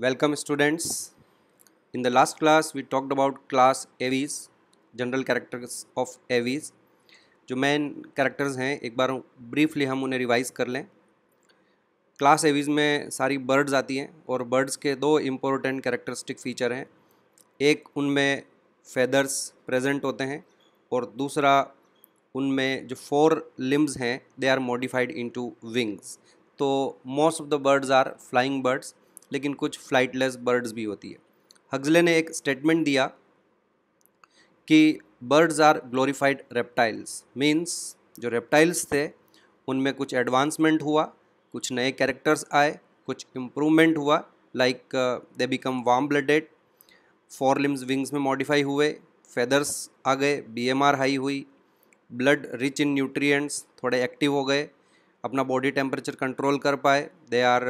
welcome students in the last class we talked about class Aves general characters of Aves जो main characters हैं एक बार briefly हम उन्हें revise कर लें क्लास एवीज में सारी बर्ड्स आती हैं और बर्ड्स के दो इम्पोर्टेंट कैरेक्टरिस्टिक फ़ीचर हैं एक उनमें फेदर्स प्रेजेंट होते हैं और दूसरा उनमें जो फोर लिम्स हैं they are modified into wings तो most of the birds are flying birds लेकिन कुछ फ्लाइटलेस बर्ड्स भी होती है हग्जले ने एक स्टेटमेंट दिया कि birds are glorified reptiles means जो रेप्टाइल्स थे उनमें कुछ एडवांसमेंट हुआ कुछ नए कैरेक्टर्स आए कुछ इम्प्रूवमेंट हुआ like they become warm blooded four limbs wings में मॉडिफाई हुए फेदर्स आ गए बी हाई हुई ब्लड रिच इन न्यूट्रिएंट्स थोड़े एक्टिव हो गए अपना बॉडी टेम्परेचर कंट्रोल कर पाए दे आर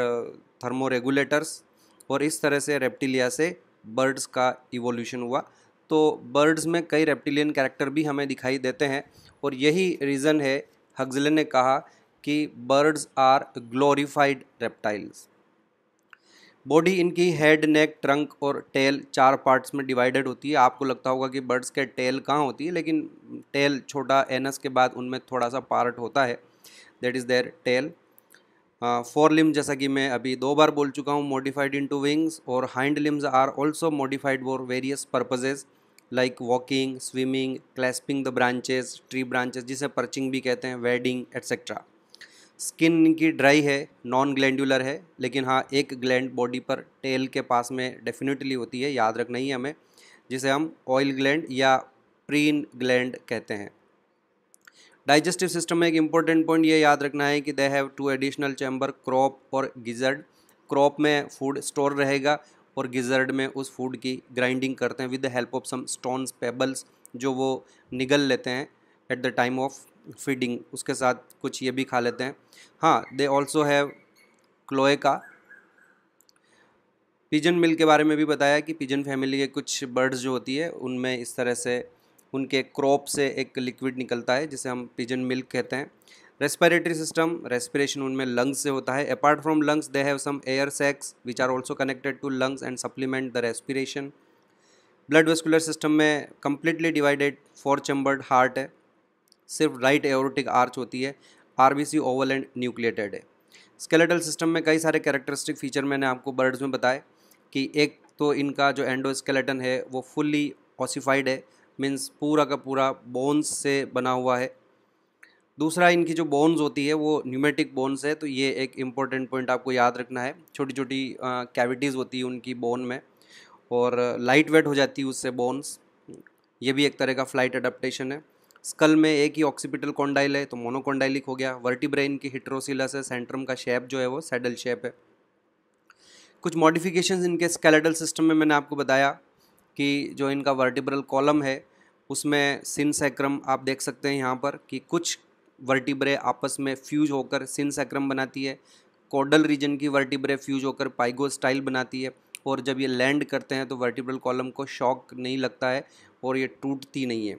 थर्मोरेगुलेटर्स और इस तरह से रेप्टिलिया से बर्ड्स का इवोल्यूशन हुआ तो बर्ड्स में कई रेप्टिलियन कैरेक्टर भी हमें दिखाई देते हैं और यही रीज़न है हग्जले ने कहा कि birds are glorified reptiles body इनकी हेड नेक ट्रंक और टेल चार पार्ट्स में डिवाइडेड होती है आपको लगता होगा कि बर्ड्स के टेल कहाँ होती है लेकिन टेल छोटा एनस के बाद उनमें थोड़ा सा पार्ट होता है that is their tail four हाँ, लिम्ब जैसा कि मैं अभी दो बार बोल चुका हूँ मॉडिफाइड इन टू विंग्स और hind limbs are also modified for various purposes like walking swimming clasping the branches tree branches जिसे पर्चिंग भी कहते हैं वेडिंग एट्सेट्रा स्किन की ड्राई है नॉन ग्लैंडुलर है लेकिन हाँ एक ग्लैंड बॉडी पर टेल के पास में डेफिनेटली होती है याद रखना ही हमें जिसे हम ऑयल ग्लैंड या प्रीन ग्लैंड कहते हैं डाइजेस्टिव सिस्टम में एक इम्पॉर्टेंट पॉइंट ये याद रखना है कि they have two additional chamber crop और गिजर्ड क्रॉप में फूड स्टोर रहेगा और गिजर्ड में उस फूड की ग्राइंडिंग करते हैं with the help of some stones pebbles जो वो निगल लेते हैं at the time of feeding उसके साथ कुछ ये भी खा लेते हैं हाँ दे ऑल्सो हैव क्लोए का पिजन मिल के बारे में भी बताया कि पिजन फैमिली के कुछ बर्ड्स जो होती है उनमें इस तरह से उनके क्रॉप से एक लिक्विड निकलता है जिसे हम पिजन मिल्क कहते हैं रेस्पिरेटरी सिस्टम रेस्पिरेशन उनमें लंग्स से होता है apart from lungs they have some air sacs which are also connected to lungs and supplement the respiration blood vascular system में completely divided four chambered heart है सिर्फ right aortic arch होती है R B C oval and nucleated है skeletal system में कई सारे characteristic feature मैंने आपको बर्ड्स में बताए कि एक तो इनका जो एंडो स्केलेटन है वो फुल्ली ऑसिफाइड है मीन्स पूरा का पूरा बोन्स से बना हुआ है दूसरा इनकी जो बोन्स होती है वो न्यूमेटिक बोन्स है तो ये एक इम्पॉर्टेंट पॉइंट आपको याद रखना है छोटी छोटी कैविटीज़ होती है उनकी बोन में और लाइट वेट हो जाती है उससे बोन्स ये भी एक तरह का फ्लाइट अडाप्टेशन है स्कल में एक ही ऑक्सीपिटल कॉन्डाइल है तो मोनोकोंडाइलिक हो गया वर्टी ब्रेन की हिट्रोसिलस है सेंट्रम का शेप जो है वो सैडल शेप है कुछ मॉडिफिकेशंस इनके स्केलेटल सिस्टम में मैंने आपको बताया कि जो इनका वर्टिब्रल कॉलम है उसमें सिन सैक्रम आप देख सकते हैं यहाँ पर कि कुछ वर्टिब्रे आपस में फ्यूज होकर सिन सैक्रम बनाती है कोडल रीजन की वर्टिब्रे फ्यूज होकर पाइगो स्टाइल बनाती है और जब ये लैंड करते हैं तो वर्टिब्रल कॉलम को शॉक नहीं लगता है और ये टूटती नहीं है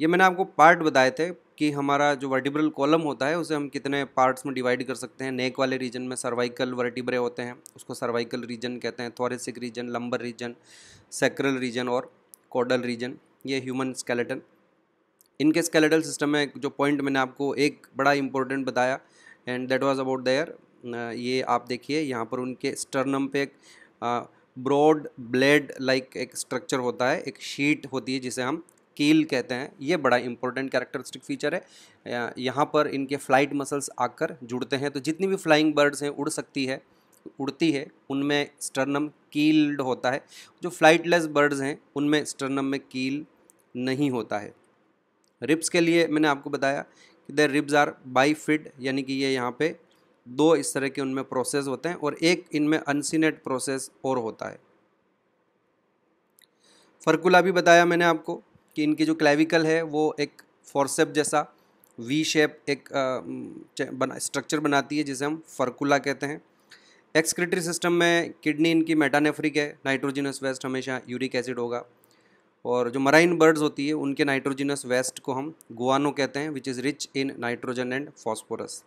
ये मैंने आपको पार्ट बताए थे कि हमारा जो वर्टिब्रल कॉलम होता है उसे हम कितने पार्ट्स में डिवाइड कर सकते हैं नेक वाले रीजन में सर्वाइकल वर्टिब्रे होते हैं उसको सर्वाइकल रीजन कहते हैं thoracic region lumbar region sacral region और कॉडल रीजन ये ह्यूमन स्केलेटन इनके स्केलेटल सिस्टम में जो पॉइंट मैंने आपको एक बड़ा इंपॉर्टेंट बताया and that was about their ये आप देखिए यहाँ पर उनके स्टर्नम पे एक ब्रॉड ब्लेड लाइक एक स्ट्रक्चर होता है एक शीट होती है जिसे हम स्केल कहते हैं ये बड़ा इंपॉर्टेंट कैरेक्टरिस्टिक फीचर है यहाँ पर इनके फ्लाइट मसल्स आकर जुड़ते हैं तो जितनी भी फ्लाइंग बर्ड्स हैं उड़ सकती है उड़ती है उनमें स्टर्नम कील्ड होता है जो फ्लाइटलेस बर्ड्स हैं उनमें स्टर्नम में कील नहीं होता है रिब्स के लिए मैंने आपको बताया कि द रिब्स आर बाई फिड यानी कि ये यहाँ पे दो इस तरह के उनमें प्रोसेस होते हैं और एक इनमें अनसिनेट प्रोसेस और होता है फर्कुला भी बताया मैंने आपको कि इनकी जो क्लेविकल है वो एक फॉरसेप जैसा वी शेप एक बना स्ट्रक्चर बनाती है जिसे हम फर्कुला कहते हैं एक्सक्रिटरी सिस्टम में किडनी इनकी मेटानेफ्रिक है नाइट्रोजिनस वेस्ट हमेशा यूरिक एसिड होगा और जो मराइन बर्ड्स होती है उनके नाइट्रोजिनस वेस्ट को हम गुआनो कहते हैं which is rich in nitrogen and phosphorus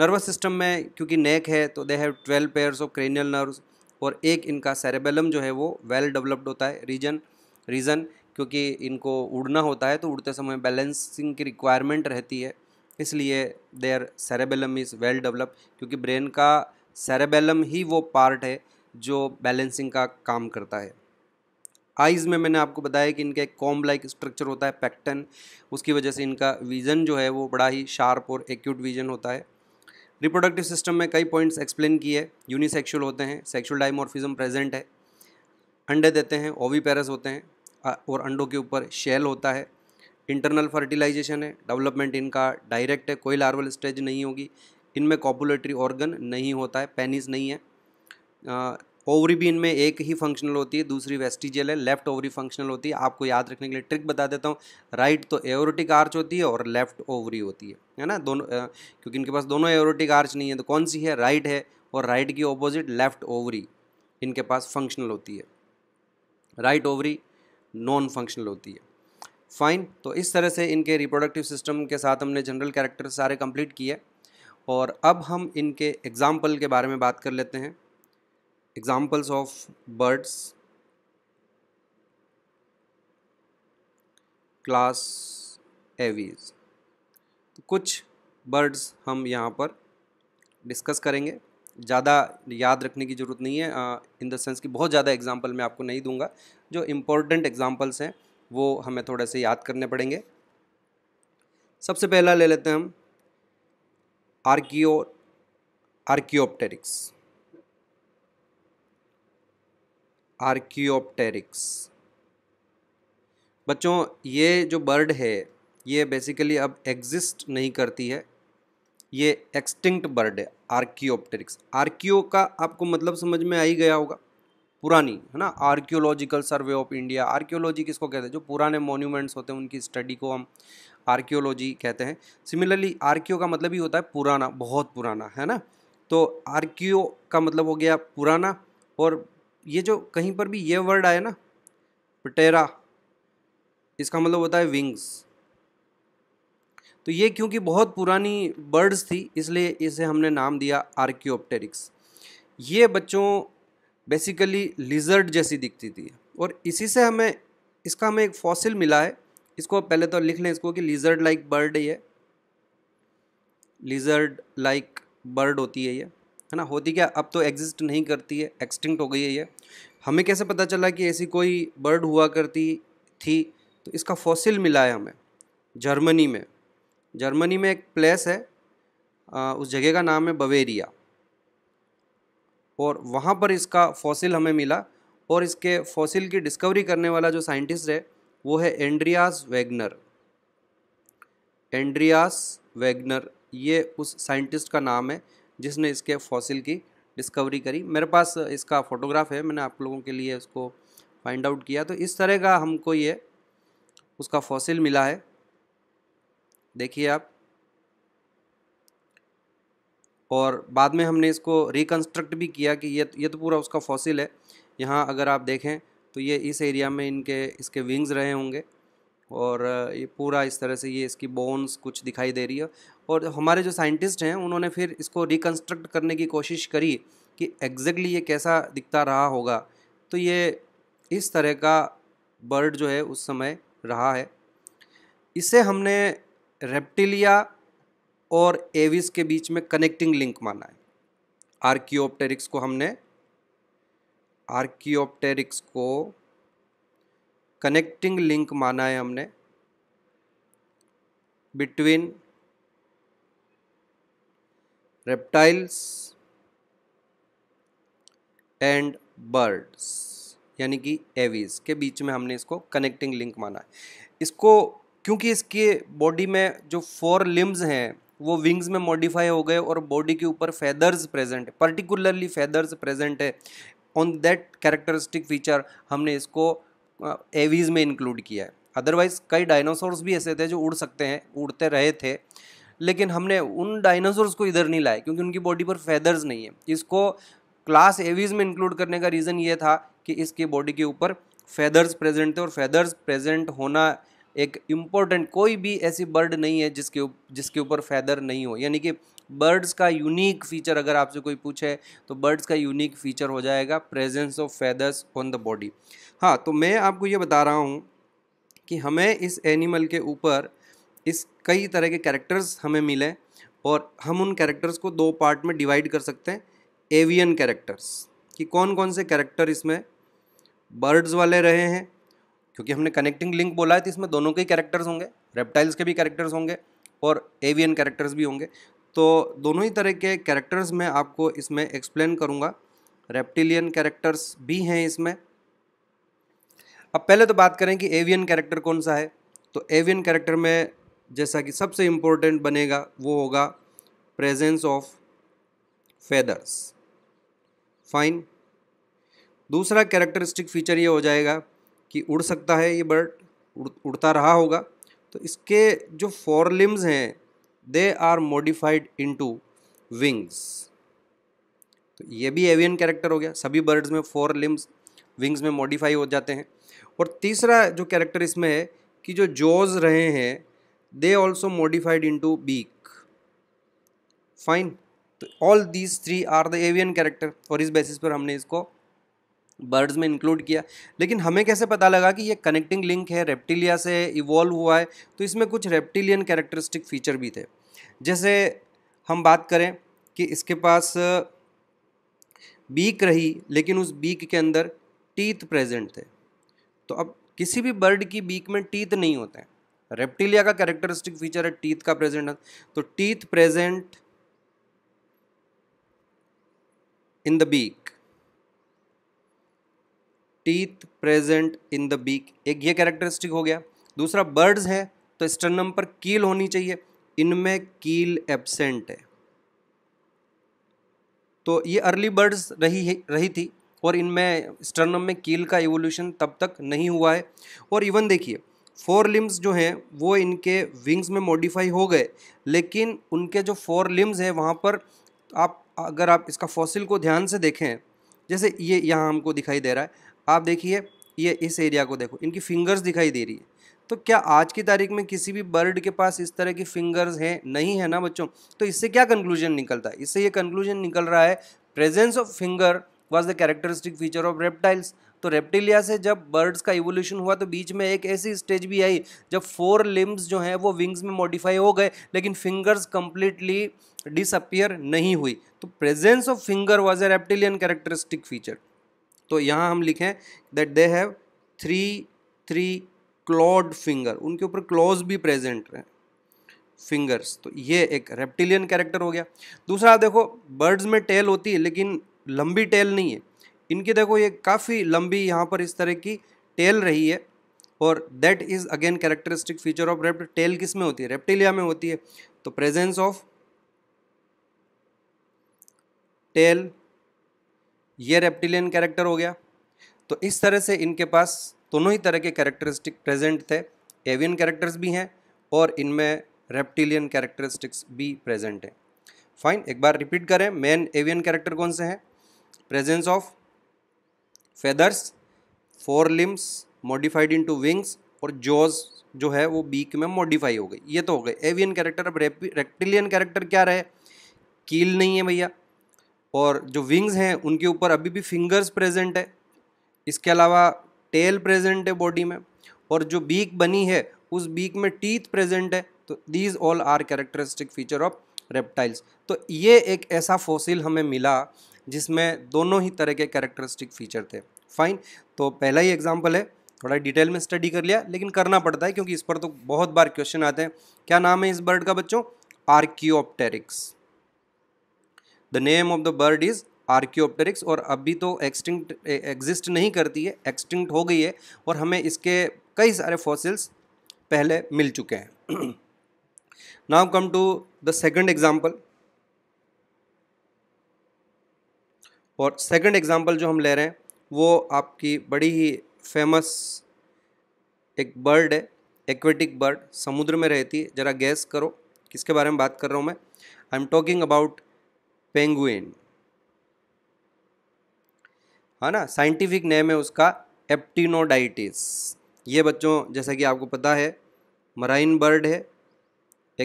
nervous system में क्योंकि नेक है तो they have twelve pairs of cranial nerves और एक इनका सेरेबेलम जो है वो वेल well डेवलप्ड होता है रीजन रीज़न क्योंकि इनको उड़ना होता है तो उड़ते समय बैलेंसिंग की रिक्वायरमेंट रहती है इसलिए their cerebellum is well develop क्योंकि ब्रेन का सेरेबेलम ही वो पार्ट है जो बैलेंसिंग का काम करता है आइज़ में मैंने आपको बताया कि इनका एक कॉम्ब लाइक स्ट्रक्चर होता है पैक्टन उसकी वजह से इनका विज़न जो है वो बड़ा ही शार्प और एक्यूट विज़न होता है रिप्रोडक्टिव सिस्टम में कई पॉइंट्स एक्सप्लेन किए यूनिसेक्शुअल होते हैं सेक्शुअल डाइमॉर्फिज्म प्रेजेंट है अंडे देते हैं ओवी पैरस होते हैं और अंडों के ऊपर शेल होता है इंटरनल फर्टिलाइजेशन है डेवलपमेंट इनका डायरेक्ट है कोई लार्वल स्टेज नहीं होगी इनमें कॉपुलेटरी ऑर्गन नहीं होता है पेनिस नहीं है ओवरी भी इनमें एक ही फंक्शनल होती है दूसरी वेस्टिजियल है लेफ्ट ओवरी फंक्शनल होती है आपको याद रखने के लिए ट्रिक बता देता हूँ राइट तो एरोटिक आर्च होती है और लेफ्ट ओवरी होती है है ना दोनों क्योंकि इनके पास दोनों एरोटिक आर्च नहीं है तो कौन सी है राइट है और राइट की ऑपोजिट लेफ्ट ओवरी इनके पास फंक्शनल होती है राइट ओवरी नॉन फंक्शनल होती है फाइन तो इस तरह से इनके रिप्रोडक्टिव सिस्टम के साथ हमने जनरल कैरेक्टर सारे कंप्लीट किए और अब हम इनके एग्ज़ाम्पल के बारे में बात कर लेते हैं examples of birds class Aves तो कुछ बर्ड्स हम यहाँ पर डिस्कस करेंगे ज़्यादा याद रखने की ज़रूरत नहीं है इन द सेंस कि बहुत ज़्यादा एग्जाम्पल मैं आपको नहीं दूंगा जो इम्पोर्टेंट एग्ज़ाम्पल्स हैं वो हमें थोड़े से याद करने पड़ेंगे सबसे पहला ले लेते हैं हम आर्कियो आर्कियोप्टेरिक्स आर्कियोप्टेरिक्स बच्चों ये जो बर्ड है ये बेसिकली अब एग्जिस्ट नहीं करती है ये एक्सटिंक्ट बर्ड है आर्कियोप्टेरिक्स आर्कियो का आपको मतलब समझ में आ ही गया होगा पुरानी है ना archaeological survey of India archaeology किसको कहते हैं जो पुराने मोन्यूमेंट्स होते हैं उनकी स्टडी को हम आर्कियोलॉजी कहते हैं सिमिलरली आर्कियो का मतलब ही होता है पुराना बहुत पुराना है ना तो आर्कियो का मतलब हो गया पुराना और ये जो कहीं पर भी ये वर्ड आया ना पटेरा इसका मतलब होता है विंग्स तो ये क्योंकि बहुत पुरानी बर्ड्स थी इसलिए इसे हमने नाम दिया आर्कियोप्टेरिक्स ये बच्चों बेसिकली लिजर्ड जैसी दिखती थी और इसी से हमें इसका हमें एक फॉसिल मिला है इसको पहले तो लिख लें इसको कि लिजर्ड लाइक बर्ड ये लिजर्ड लाइक बर्ड होती है ये है ना होती क्या अब तो एग्जिस्ट नहीं करती है एक्सटिंक्ट हो गई है ये हमें कैसे पता चला कि ऐसी कोई बर्ड हुआ करती थी तो इसका फॉसिल मिला है हमें जर्मनी में जर्मनी में एक प्लेस है आ, उस जगह का नाम है बवेरिया और वहाँ पर इसका फॉसिल हमें मिला और इसके फॉसिल की डिस्कवरी करने वाला जो साइंटिस्ट है वो है एंड्रियास वैगनर एंड्रियास वैगनर ये उस साइंटिस्ट का नाम है जिसने इसके फॉसिल की डिस्कवरी करी मेरे पास इसका फ़ोटोग्राफ है मैंने आप लोगों के लिए उसको फाइंड आउट किया तो इस तरह का हमको ये उसका फॉसिल मिला है देखिए आप और बाद में हमने इसको रिकन्स्ट्रक्ट भी किया कि ये ये तो पूरा उसका फॉसिल है यहाँ अगर आप देखें तो ये इस एरिया में इनके इसके विंग्स रहे होंगे और ये पूरा इस तरह से ये इसकी बोन्स कुछ दिखाई दे रही है और हमारे जो साइंटिस्ट हैं उन्होंने फिर इसको रिकन्स्ट्रक्ट करने की कोशिश करी कि एग्जैक्टली ये कैसा दिखता रहा होगा तो ये इस तरह का बर्ड जो है उस समय रहा है इससे हमने रेप्टिलिया और एविस के बीच में कनेक्टिंग लिंक माना है आर्कियोप्टेरिक्स को हमने आर्कियोप्टेरिक्स को कनेक्टिंग लिंक माना है हमने बिटवीन रेप्टाइल्स एंड बर्ड्स यानी कि एविस के बीच में हमने इसको कनेक्टिंग लिंक माना है इसको क्योंकि इसके बॉडी में जो फोर लिम्स हैं वो विंग्स में मॉडिफाई हो गए और बॉडी के ऊपर feathers present particularly feathers present है ऑन दैट कैरेक्टरिस्टिक फीचर हमने इसको एवीज में इंक्लूड किया है अदरवाइज कई डायनासोर्स भी ऐसे थे जो उड़ सकते हैं उड़ते रहे थे लेकिन हमने उन डायनासोर्स को इधर नहीं लाए क्योंकि उनकी बॉडी पर फैदर्स नहीं है इसको क्लास एवीज में इंक्लूड करने का रीज़न ये था कि इसके बॉडी के ऊपर फैदर्स प्रेजेंट थे और फैदर्स प्रेजेंट होना एक इम्पोर्टेंट कोई भी ऐसी बर्ड नहीं है जिसके जिसके ऊपर फैदर नहीं हो यानी कि बर्ड्स का यूनिक फीचर अगर आपसे कोई पूछे तो बर्ड्स का यूनिक फीचर हो जाएगा presence of feathers on the body हाँ तो मैं आपको ये बता रहा हूँ कि हमें इस एनिमल के ऊपर इस कई तरह के कैरेक्टर्स हमें मिले और हम उन कैरेक्टर्स को दो पार्ट में डिवाइड कर सकते हैं एवियन कैरेक्टर्स कि कौन कौन से कैरेक्टर इसमें बर्ड्स वाले रहे हैं क्योंकि हमने कनेक्टिंग लिंक बोला है तो इसमें दोनों के ही कैरेक्टर्स होंगे रेप्टाइल्स के भी कैरेक्टर्स होंगे और एवियन कैरेक्टर्स भी होंगे तो दोनों ही तरह के कैरेक्टर्स मैं आपको इसमें एक्सप्लेन करूँगा रेप्टिलियन कैरेक्टर्स भी हैं इसमें अब पहले तो बात करें कि एवियन कैरेक्टर कौन सा है तो एवियन कैरेक्टर में जैसा कि सबसे इम्पोर्टेंट बनेगा वो होगा प्रेजेंस ऑफ फेदर्स फाइन दूसरा कैरेक्टरिस्टिक फीचर ये हो जाएगा कि उड़ सकता है ये बर्ड उड़, उड़ता रहा होगा तो इसके जो फोर लिम्स हैं they are modified into wings तो ये भी एवियन कैरेक्टर हो गया सभी बर्ड्स में फोर लिम्स विंग्स में मॉडिफाई हो जाते हैं और तीसरा जो कैरेक्टर इसमें है कि जो जॉज रहे हैं they also modified into beak fine तो all these three are the avian character और इस बेसिस पर हमने इसको बर्ड्स में इंक्लूड किया लेकिन हमें कैसे पता लगा कि ये कनेक्टिंग लिंक है रेप्टिलिया से इवॉल्व हुआ है तो इसमें कुछ रेप्टिलियन कैरेक्टरिस्टिक फ़ीचर भी थे जैसे हम बात करें कि इसके पास बीक रही लेकिन उस बीक के अंदर टीथ प्रेजेंट थे तो अब किसी भी बर्ड की बीक में टीथ नहीं होते हैं रेप्टिलिया का कैरेक्टरिस्टिक फीचर है टीथ का प्रेजेंट तो teeth present in the beak teeth present in the beak एक ये कैरेक्टरिस्टिक हो गया दूसरा बर्ड्स है तो स्टर्नम पर कील होनी चाहिए इनमें कील एबसेंट है तो ये अर्ली बर्ड्स रही है रही थी और इनमें स्टर्नम में कील का एवोल्यूशन तब तक नहीं हुआ है और इवन देखिए फोर लिम्स जो हैं वो इनके विंग्स में मॉडिफाई हो गए लेकिन उनके जो फोर लिम्स हैं वहाँ पर आप अगर आप इसका फॉसिल को ध्यान से देखें जैसे ये यहाँ हमको दिखाई दे रहा है आप देखिए ये इस एरिया को देखो इनकी फिंगर्स दिखाई दे रही है तो क्या आज की तारीख में किसी भी बर्ड के पास इस तरह की फिंगर्स हैं नहीं है ना बच्चों तो इससे क्या कंक्लूजन निकलता है इससे ये कंक्लूजन निकल रहा है presence of finger was the characteristic feature of reptiles तो रेप्टिलिया से जब बर्ड्स का इवोल्यूशन हुआ तो बीच में एक ऐसी स्टेज भी आई जब फोर लिम्ब्स जो हैं वो विंग्स में मॉडिफाई हो गए लेकिन फिंगर्स कम्प्लीटली डिसअपियर नहीं हुई तो presence of finger was a reptilian characteristic feature तो यहाँ हम लिखें that they have three three clawed finger उनके ऊपर क्लॉज भी प्रेजेंट रहे फिंगर्स तो ये एक रेप्टिलियन कैरेक्टर हो गया दूसरा आप देखो बर्ड्स में टेल होती है लेकिन लंबी टेल नहीं है इनकी देखो ये काफ़ी लंबी यहाँ पर इस तरह की टेल रही है और that is again characteristic feature of रेप्ट टेल किस में होती है रेप्टिलिया में होती है तो प्रेजेंस ऑफ टेल ये रेप्टिलियन कैरेक्टर हो गया तो इस तरह से इनके पास दोनों ही तरह के कैरेक्टरिस्टिक प्रेजेंट थे एवियन कैरेक्टर्स भी हैं और इनमें रेप्टिलियन कैरेक्टरिस्टिक्स भी प्रेजेंट हैं फाइन एक बार रिपीट करें मेन एवियन कैरेक्टर कौन से हैं presence of feathers fore limbs modified into wings और जॉज जो है वो बीक में मॉडिफाई हो गई ये तो हो गए एवियन कैरेक्टर अब रेप्टिलियन कैरेक्टर क्या रहे कील नहीं है भैया और जो विंग्स हैं उनके ऊपर अभी भी फिंगर्स प्रेजेंट है इसके अलावा टेल प्रेजेंट है बॉडी में और जो बीक बनी है उस बीक में टीथ प्रेजेंट है तो these all are characteristic feature of reptiles तो ये एक ऐसा फोसिल हमें मिला जिसमें दोनों ही तरह के कैरेक्टरिस्टिक फीचर थे फाइन तो पहला ही एग्जाम्पल है थोड़ा डिटेल में स्टडी कर लिया लेकिन करना पड़ता है क्योंकि इस पर तो बहुत बार क्वेश्चन आते हैं क्या नाम है इस बर्ड का बच्चों Archaeopteryx the name of the bird is Archaeopteryx और अभी तो एक्सटिंक्ट एग्जिस्ट नहीं करती है एक्सटिंक्ट हो गई है और हमें इसके कई सारे फॉसिल्स पहले मिल चुके हैं now come to the second example और सेकंड एग्जांपल जो हम ले रहे हैं वो आपकी बड़ी ही फेमस एक बर्ड है एक्वेटिक बर्ड समुद्र में रहती है ज़रा गैस करो किसके बारे में बात कर रहा हूँ मैं I am talking about penguin है हाँ ना साइंटिफिक नेम है उसका एप्टिनोडाइटिस ये बच्चों जैसा कि आपको पता है मराइन बर्ड है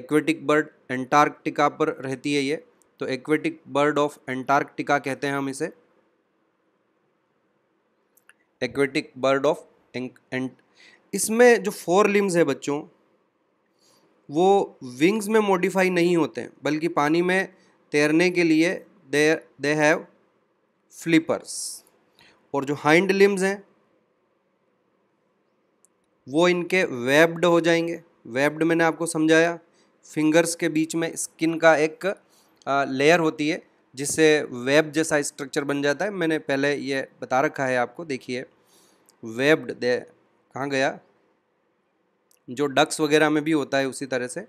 एक्वेटिक बर्ड एंटार्कटिका पर रहती है ये तो एक्वेटिक बर्ड ऑफ एंटार्कटिका कहते हैं हम इसे एक्वेटिक बर्ड ऑफ एंट इसमें जो फोर लिम्स है बच्चों वो विंग्स में मॉडिफाई नहीं होते बल्कि पानी में तैरने के लिए दे दे हैव फ्लिपर्स और जो हाइंड लिम्स हैं वो इनके वेब्ड हो जाएंगे वेब्ड मैंने आपको समझाया फिंगर्स के बीच में स्किन का एक लेयर होती है जिससे वेब जैसा स्ट्रक्चर बन जाता है मैंने पहले ये बता रखा है आपको देखिए वेब्ड दे कहाँ गया जो डक्स वगैरह में भी होता है उसी तरह से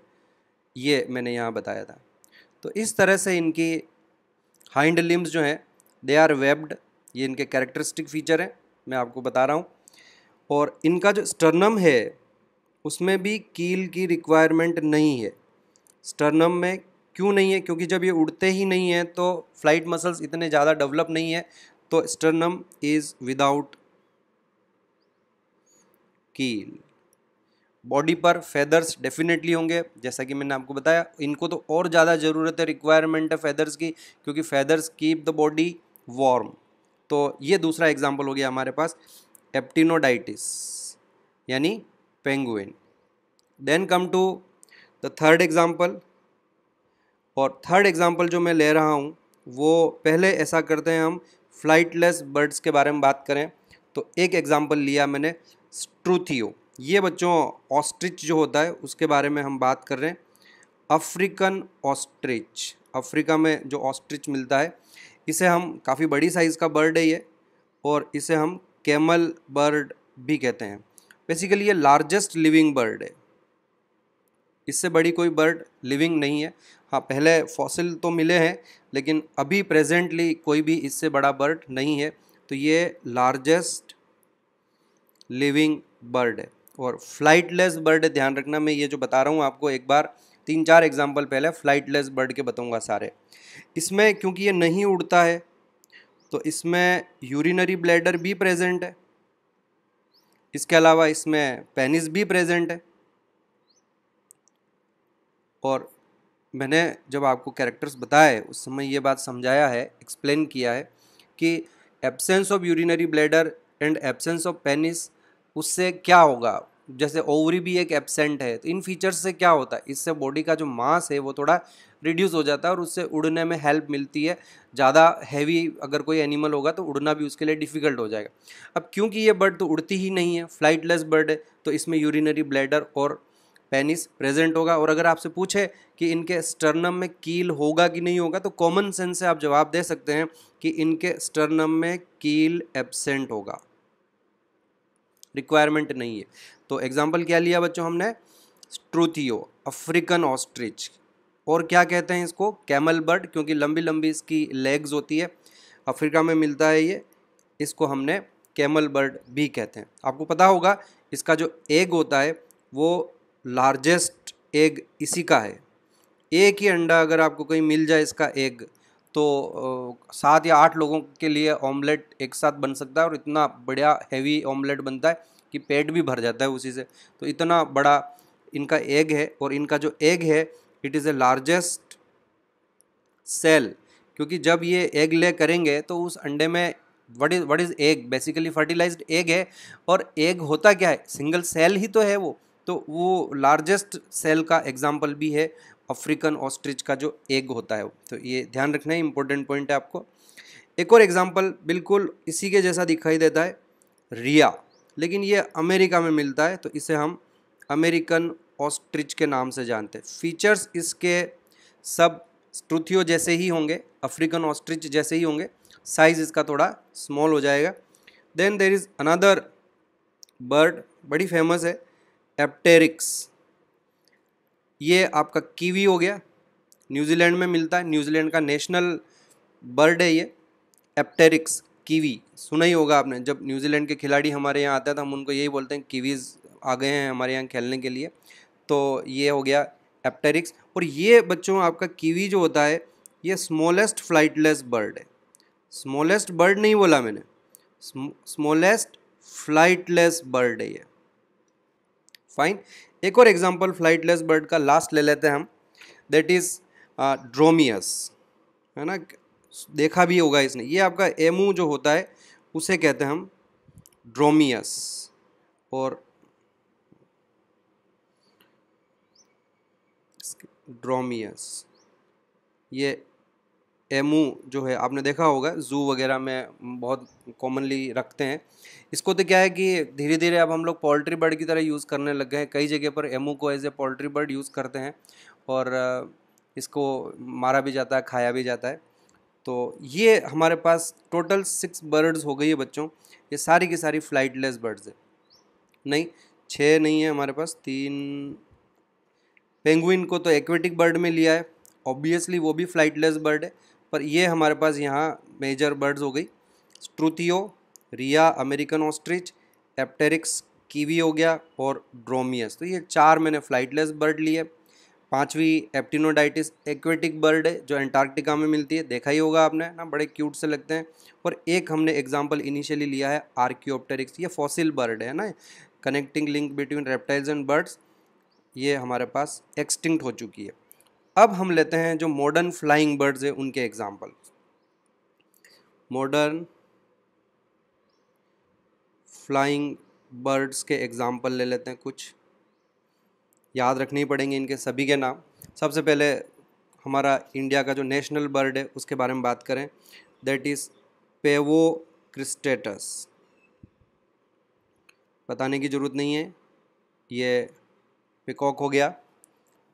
ये मैंने यहाँ बताया था तो इस तरह से इनकी हाइंड लिम्स जो हैं दे आर वेब्ड ये इनके कैरेक्टरिस्टिक फीचर हैं मैं आपको बता रहा हूँ और इनका जो स्टर्नम है उसमें भी कील की रिक्वायरमेंट नहीं है स्टर्नम में क्यों नहीं है क्योंकि जब ये उड़ते ही नहीं हैं तो फ्लाइट मसल्स इतने ज़्यादा डेवलप नहीं है तो sternum is without keel body पर फेदर्स डेफिनेटली होंगे जैसा कि मैंने आपको बताया इनको तो और ज़्यादा ज़रूरत है रिक्वायरमेंट है फेदर्स की क्योंकि feathers keep the body warm तो ये दूसरा एग्जाम्पल हो गया हमारे पास एप्टिनोडाइटिस यानी penguin then come to the third example और थर्ड एग्ज़ाम्पल जो मैं ले रहा हूँ वो पहले ऐसा करते हैं हम फ्लाइटलेस बर्ड्स के बारे में बात करें तो एक एग्ज़ाम्पल लिया मैंने स्ट्रूथियो ये बच्चों ऑस्ट्रिच जो होता है उसके बारे में हम बात कर रहे हैं अफ्रीकन ऑस्ट्रिच अफ्रीका में जो ऑस्ट्रिच मिलता है इसे हम काफ़ी बड़ी साइज़ का बर्ड है ये और इसे हम कैमल बर्ड भी कहते हैं बेसिकली ये लार्जेस्ट लिविंग बर्ड है इससे बड़ी कोई बर्ड लिविंग नहीं है हाँ पहले फॉसिल तो मिले हैं लेकिन अभी प्रेजेंटली कोई भी इससे बड़ा बर्ड नहीं है तो ये लार्जेस्ट लिविंग बर्ड है और फ्लाइटलेस बर्ड ध्यान रखना मैं ये जो बता रहा हूँ आपको एक बार तीन चार एग्जाम्पल पहले फ्लाइटलेस बर्ड के बताऊँगा सारे इसमें क्योंकि ये नहीं उड़ता है तो इसमें यूरिनरी ब्लैडर भी प्रेजेंट है इसके अलावा इसमें पेनिस भी प्रेजेंट है और मैंने जब आपको कैरेक्टर्स बताए उस समय ये बात समझाया है एक्सप्लेन किया है कि absence of urinary bladder and absence of penis उससे क्या होगा जैसे ओवरी भी एक एबसेंट है तो इन फीचर्स से क्या होता है इससे बॉडी का जो मास है वो थोड़ा रिड्यूस हो जाता है और उससे उड़ने में हेल्प मिलती है ज़्यादा हैवी अगर कोई एनिमल होगा तो उड़ना भी उसके लिए डिफ़िकल्ट हो जाएगा अब क्योंकि ये बर्ड तो उड़ती ही नहीं है फ्लाइटलेस बर्ड है तो इसमें यूरिनरी ब्लैडर और पेनिस प्रेजेंट होगा और अगर आपसे पूछे कि इनके स्टर्नम में कील होगा कि नहीं होगा तो कॉमन सेंस से आप जवाब दे सकते हैं कि इनके स्टर्नम में कील एबसेंट होगा रिक्वायरमेंट नहीं है तो एग्जाम्पल क्या लिया बच्चों हमने स्ट्रूथियो अफ्रीकन ऑस्ट्रिच और क्या कहते हैं इसको कैमल बर्ड क्योंकि लंबी लंबी इसकी लेग्स होती है अफ्रीका में मिलता है ये इसको हमने कैमल बर्ड भी कहते हैं आपको पता होगा इसका जो एग होता है वो लार्जेस्ट एग इसी का है एक ही अंडा अगर आपको कहीं मिल जाए इसका एग तो सात या आठ लोगों के लिए ऑमलेट एक साथ बन सकता है और इतना बढ़िया हैवी ऑमलेट बनता है कि पेट भी भर जाता है उसी से तो इतना बड़ा इनका एग है और इनका जो एग है it is a largest cell क्योंकि जब ये एग ले करेंगे तो उस अंडे में what is what is egg basically fertilised egg है और एग होता क्या है सिंगल सेल ही तो है वो तो वो लार्जेस्ट सेल का एग्जाम्पल भी है अफ्रीकन ऑस्ट्रिच का जो एग होता है तो ये ध्यान रखना है इंपॉर्टेंट पॉइंट है आपको एक और एग्जाम्पल बिल्कुल इसी के जैसा दिखाई देता है रिया लेकिन ये अमेरिका में मिलता है तो इसे हम अमेरिकन ऑस्ट्रिच के नाम से जानते हैं फीचर्स इसके सब स्ट्रुथियो जैसे ही होंगे अफ्रीकन ऑस्ट्रिच जैसे ही होंगे साइज़ इसका थोड़ा स्मॉल हो जाएगा then there is another bird बड़ी फेमस है एप्टेरिक्स ये आपका कीवी हो गया न्यूजीलैंड में मिलता है न्यूजीलैंड का नेशनल बर्ड है ये एप्टेरिक्स कीवी सुना ही होगा आपने जब न्यूजीलैंड के खिलाड़ी हमारे यहाँ आते हैं तो हम उनको यही बोलते हैं कीवीज़ आ गए हैं हमारे यहाँ खेलने के लिए तो ये हो गया एप्टेरिक्स और ये बच्चों आपका कीवी जो होता है ये स्मॉलेस्ट फ्लाइटलेस बर्ड है स्मॉलेस्ट बर्ड नहीं बोला मैंने स्मॉलेस्ट फ्लाइटलेस बर्ड है ये फाइन एक और एग्जाम्पल फ्लाइटलेस बर्ड का लास्ट ले लेते हैं हम दैट इज़ ड्रोमियस है ना देखा भी होगा इसने ये आपका एमू जो होता है उसे कहते हैं हम ड्रोमियस और ड्रोमियस ये एमू जो है आपने देखा होगा ज़ू वगैरह में बहुत कॉमनली रखते हैं इसको तो क्या है कि धीरे धीरे अब हम लोग पोल्ट्री बर्ड की तरह यूज़ करने लग गए हैं कई जगह पर एमू को as a poultry bird use करते हैं और इसको मारा भी जाता है खाया भी जाता है तो ये हमारे पास टोटल सिक्स बर्ड्स हो गई है बच्चों ये सारी की सारी फ्लाइटलेस बर्ड्स है नहीं छः नहीं है हमारे पास तीन पेंगुइन को तो एक्वेटिक बर्ड में लिया है ऑब्वियसली वो भी फ्लाइटलेस बर्ड है पर ये हमारे पास यहाँ मेजर बर्ड्स हो गई Struthio Rhea American ostrich Apteryx kiwi हो गया और ड्रोमियस तो ये चार मैंने फ्लाइटलेस बर्ड लिए पांचवी एप्टिनोडाइटिस एक्वेटिक बर्ड है जो एंटार्क्टिका में मिलती है देखा ही होगा आपने ना बड़े क्यूट से लगते हैं और एक हमने एग्जाम्पल इनिशियली लिया है आर्क्योप्टेरिक्स ये फॉसिल बर्ड है ना connecting link between reptiles and birds ये हमारे पास एक्सटिंक्ट हो चुकी है अब हम लेते हैं जो मॉडर्न फ्लाइंग बर्ड्स है उनके एग्जाम्पल मॉडर्न फ्लाइंग बर्ड्स के एग्ज़ाम्पल ले लेते हैं कुछ याद रखने ही पड़ेंगे इनके सभी के नाम सबसे पहले हमारा इंडिया का जो नेशनल बर्ड है उसके बारे में बात करें दैट इज़ पेवो क्रिस्टेटस बताने की ज़रूरत नहीं है ये पिकॉक हो गया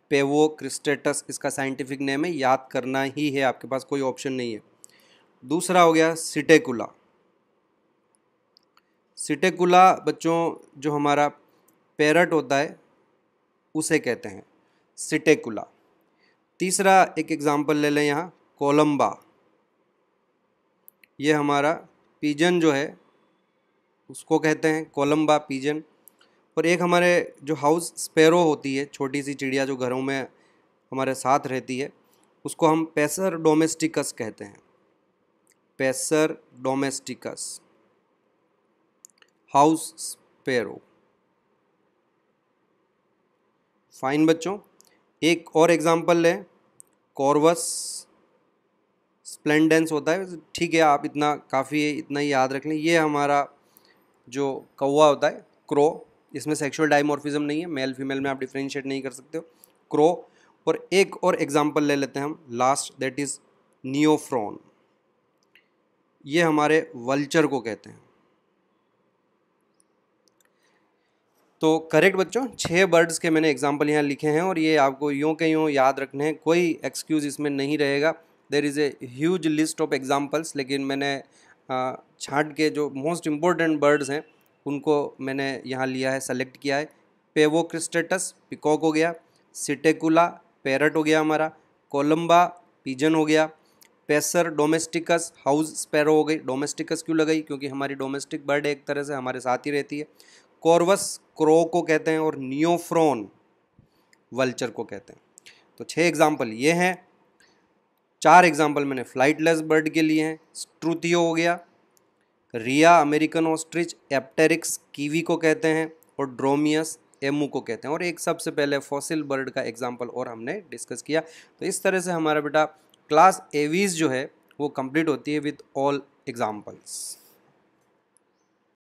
पेवो क्रिस्टेटस इसका साइंटिफिक नेम है याद करना ही है आपके पास कोई ऑप्शन नहीं है दूसरा हो गया सिटेकुला सिटेकुला बच्चों जो हमारा पैरट होता है उसे कहते हैं सिटेकुला तीसरा एक एग्ज़ाम्पल ले लें यहाँ कोलम्बा ये हमारा पीजन जो है उसको कहते हैं कोलम्बा पीजन और एक हमारे जो हाउस स्पेरो होती है छोटी सी चिड़िया जो घरों में हमारे साथ रहती है उसको हम पेसर डोमेस्टिकस कहते हैं Passer domesticus house sparrow fine बच्चों एक और एग्जांपल है कॉर्वस स्प्लेंडेंस होता है ठीक है आप इतना काफ़ी इतना ही याद रख लें ये हमारा जो कौवा होता है क्रो इसमें सेक्सुअल डाइमॉर्फिज्म नहीं है मेल फीमेल में आप डिफ्रेंशिएट नहीं कर सकते हो क्रो और एक और एग्जाम्पल ले लेते हैं हम लास्ट दैट इज़ नियोफ्रॉन ये हमारे वल्चर को कहते हैं तो करेक्ट बच्चों छः बर्ड्स के मैंने एग्जाम्पल यहाँ लिखे हैं और ये आपको यूँ के यूँ याद रखने हैं कोई एक्सक्यूज़ इसमें नहीं रहेगा there is a huge list of examples लेकिन मैंने छाट के जो मोस्ट इम्पोर्टेंट बर्ड्स हैं उनको मैंने यहाँ लिया है सेलेक्ट किया है पेवो क्रिस्टेटस पिकॉक हो गया सिटेकुला पैरट हो गया हमारा कोलम्बा पिजन हो गया पेसर डोमेस्टिकस हाउस स्पैरो हो गई डोमेस्टिकस क्यों लगाई क्योंकि हमारी डोमेस्टिक बर्ड एक तरह से हमारे साथ ही रहती है कॉर्वस क्रो को कहते हैं और नियोफ्रोन वल्चर को कहते हैं तो छः एग्जाम्पल ये हैं चार एग्जाम्पल मैंने फ्लाइटलेस बर्ड के लिए हैं स्ट्रुतियो हो गया Rhea American ostrich Apteryx kiwi को कहते हैं और ड्रोमियस एमू को कहते हैं और एक सबसे पहले फॉसिल बर्ड का एग्जाम्पल और हमने डिस्कस किया तो इस तरह से हमारा बेटा क्लास एवीज जो है वो कंप्लीट होती है विथ ऑल एग्जाम्पल्स